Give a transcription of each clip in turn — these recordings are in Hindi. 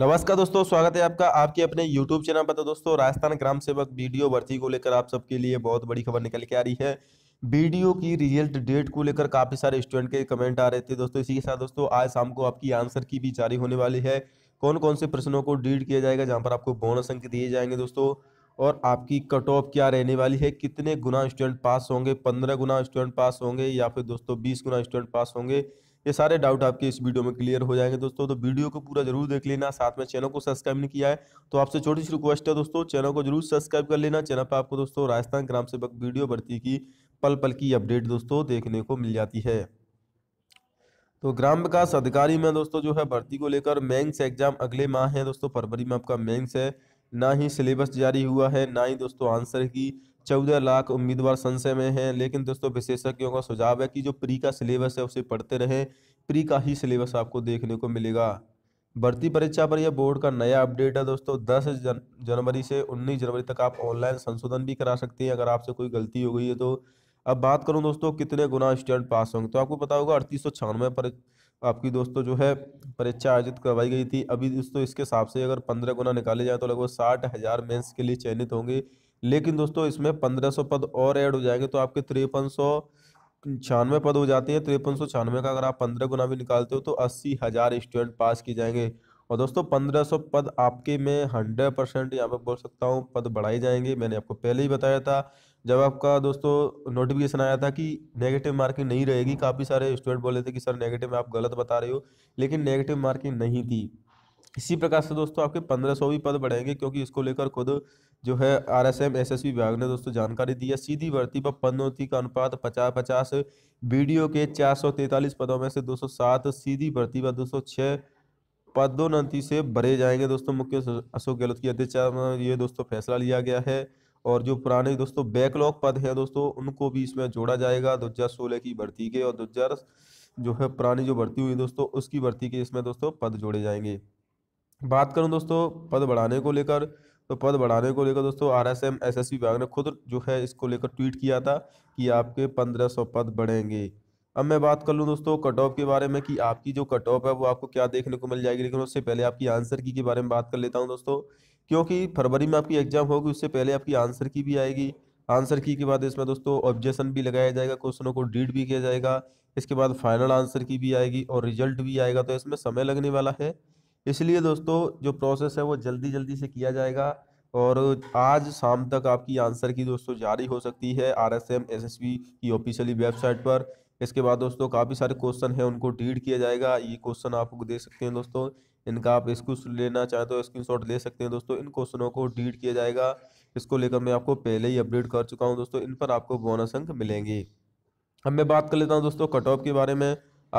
नमस्कार दोस्तों स्वागत है आपका आपके अपने YouTube चैनल पर तो दोस्तों राजस्थान ग्राम सेवक वीडियो भर्ती को लेकर आप सबके लिए बहुत बड़ी खबर निकल के आ रही है वीडियो की रिजल्ट डेट को लेकर काफ़ी सारे स्टूडेंट के कमेंट आ रहे थे दोस्तों इसी के साथ दोस्तों आज शाम को आपकी आंसर की भी जारी होने वाली है कौन कौन से प्रश्नों को डीड किया जाएगा जहाँ पर आपको बोनस अंक दिए जाएंगे दोस्तों और आपकी कट ऑफ क्या रहने वाली है कितने गुना स्टूडेंट पास होंगे पंद्रह गुना स्टूडेंट पास होंगे या फिर दोस्तों बीस गुना स्टूडेंट पास होंगे ये सारे डाउट आपके इस वीडियो में क्लियर हो जाएंगे दोस्तों तो वीडियो को पूरा जरूर देख लेना साथ में चैनल को सब्सक्राइब नहीं किया है तो आपसे छोटी सी रिक्वेस्ट है दोस्तों चैनल को जरूर सब्सक्राइब कर लेना चैनल पर आपको दोस्तों राजस्थान ग्राम सेवक वीडियो भर्ती की पल पल की अपडेट दोस्तों देखने को मिल जाती है तो ग्राम विकास अधिकारी में दोस्तों जो है भर्ती को लेकर मेंस एग्जाम अगले माह है दोस्तों फरवरी में आपका मेंस है ना ही सिलेबस जारी हुआ है ना ही दोस्तों आंसर की चौदह लाख उम्मीदवार संशय में हैं लेकिन दोस्तों विशेषज्ञों का सुझाव है कि जो प्री का सिलेबस है उसे पढ़ते रहें प्री का ही सिलेबस आपको देखने को मिलेगा भर्ती परीक्षा पर यह बोर्ड का नया अपडेट है दोस्तों दस जन जनवरी से उन्नीस जनवरी तक आप ऑनलाइन संशोधन भी करा सकते हैं अगर आपसे कोई गलती हो गई है तो अब बात करूँ दोस्तों कितने गुना स्टूडेंट पास होंगे तो आपको पता होगा अड़तीस सौ छियानवे पर आपकी दोस्तों जो है परीक्षा आयोजित करवाई गई थी अभी दोस्तों इसके हिसाब से अगर पंद्रह गुना निकाले जाए तो लगभग साठ हज़ार मेन्स के लिए चयनित होंगे लेकिन दोस्तों इसमें पंद्रह सौ पद और ऐड हो जाएंगे तो आपके तिरपन सौ छियानवे पद हो जाते हैं तिरपन सौ छियानवे का अगर आप पंद्रह गुना भी निकालते हो तो अस्सी हज़ार स्टूडेंट पास किए जाएंगे और दोस्तों पंद्रह सौ पद आपके में हंड्रेड परसेंट यहाँ पर बोल सकता हूँ पद बढ़ाए जाएंगे मैंने आपको पहले ही बताया था जब आपका दोस्तों नोटिफिकेशन आया था कि नेगेटिव मार्किंग नहीं रहेगी काफ़ी सारे स्टूडेंट बोले थे कि सर नेगेटिव में आप गलत बता रहे हो लेकिन नेगेटिव मार्किंग नहीं थी इसी प्रकार से दोस्तों आपके पंद्रह सौ भी पद बढ़ेंगे क्योंकि इसको लेकर खुद जो है R S M S S विभाग ने दोस्तों जानकारी दी है सीधी भर्ती पर पदोन्नति का अनुपात पचास पचास बीडीओ के चार सौ तैंतालीस पदों में से दो सौ सात सीधी भर्ती पर दो सौ छः पदोन्नति से भरे जाएंगे दोस्तों मुख्य अशोक गहलोत की अध्यक्षता में ये दोस्तों फैसला लिया गया है और जो पुराने दोस्तों बैकलॉग पद हैं दोस्तों उनको भी इसमें जोड़ा जाएगा दो हज़ार सोलह की भर्ती के और दो हज़ार जो है पुरानी जो भर्ती हुई दोस्तों उसकी भर्ती के इसमें दोस्तों पद जोड़े जाएंगे बात करूं दोस्तों पद बढ़ाने को लेकर तो पद बढ़ाने को लेकर दोस्तों R S M S S विभाग ने खुद जो है इसको लेकर ट्वीट किया था कि आपके पंद्रह सौ पद बढ़ेंगे अब मैं बात कर लूँ दोस्तों कट ऑफ के बारे में कि आपकी जो कट ऑफ है वो आपको क्या देखने को मिल जाएगी लेकिन उससे पहले आपकी आंसर की के बारे में बात कर लेता हूँ दोस्तों क्योंकि फरवरी में आपकी एग्जाम होगी उससे पहले आपकी आंसर की भी आएगी आंसर की के बाद इसमें दोस्तों ऑब्जेक्शन भी लगाया जाएगा क्वेश्चनों को डीड भी किया जाएगा इसके बाद फाइनल आंसर की भी आएगी और रिजल्ट भी आएगा तो इसमें समय लगने वाला है इसलिए दोस्तों जो प्रोसेस है वो जल्दी जल्दी से किया जाएगा और आज शाम तक आपकी आंसर की दोस्तों जारी हो सकती है R S M S S B की ऑफिशियली वेबसाइट पर इसके बाद दोस्तों काफ़ी सारे क्वेश्चन हैं उनको डीड किया जाएगा ये क्वेश्चन आप दे सकते हैं दोस्तों इनका आप स्क्रीन लेना चाहें तो शॉट ले सकते हैं दोस्तों इन क्वेश्चनों को डीड किया जाएगा इसको लेकर मैं आपको पहले ही अपडेट कर चुका हूँ दोस्तों इन पर आपको बोनस अंक मिलेंगे अब मैं बात कर लेता हूँ दोस्तों कट ऑफ के बारे में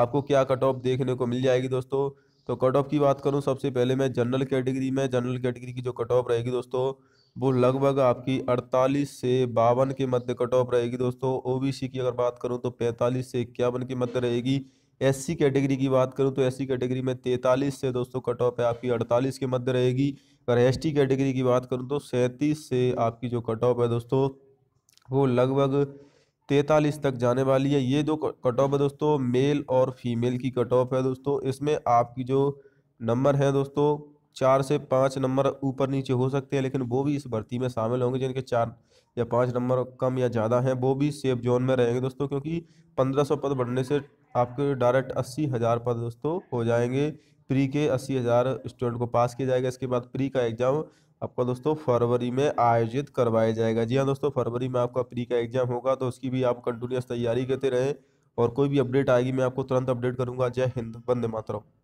आपको क्या कट ऑफ देखने को मिल जाएगी दोस्तों तो कट ऑफ की बात करूँ सबसे पहले मैं जनरल कैटेगरी में जनरल कैटेगरी की जो कट ऑफ रहेगी दोस्तों वो लगभग आपकी 48 से बावन के मध्य कट ऑफ रहेगी दोस्तों ओबीसी की अगर बात करूँ तो 45 से इक्यावन के मध्य रहेगी एससी कैटेगरी की बात करूँ तो एससी कैटेगरी में 43 से दोस्तों कट ऑफ है आपकी 48 के मध्य रहेगी अगर एसटी कैटेगरी की बात करूँ तो सैंतीस से आपकी जो कट ऑफ है दोस्तों वो लगभग तैंतालीस तक जाने वाली है ये जो कट ऑफ है दोस्तों मेल और फीमेल की कट ऑफ है दोस्तों इसमें आपकी जो नंबर है दोस्तों चार से पाँच नंबर ऊपर नीचे हो सकते हैं लेकिन वो भी इस भर्ती में शामिल होंगे जिनके चार या पाँच नंबर कम या ज़्यादा हैं वो भी सेफ जोन में रहेंगे दोस्तों क्योंकि पंद्रह सौ पद बढ़ने से आपके डायरेक्ट अस्सी हज़ार पद दोस्तों हो जाएंगे प्री के अस्सी हज़ार स्टूडेंट को पास किया जाएगा इसके बाद प्री का एग्ज़ाम आपका दोस्तों फरवरी में आयोजित करवाया जाएगा जी हाँ दोस्तों फरवरी में आपका प्री का एग्जाम होगा तो उसकी भी आप कंटिन्यूस तैयारी करते रहें और कोई भी अपडेट आएगी मैं आपको तुरंत अपडेट करूंगा जय हिंद वंदे मातरम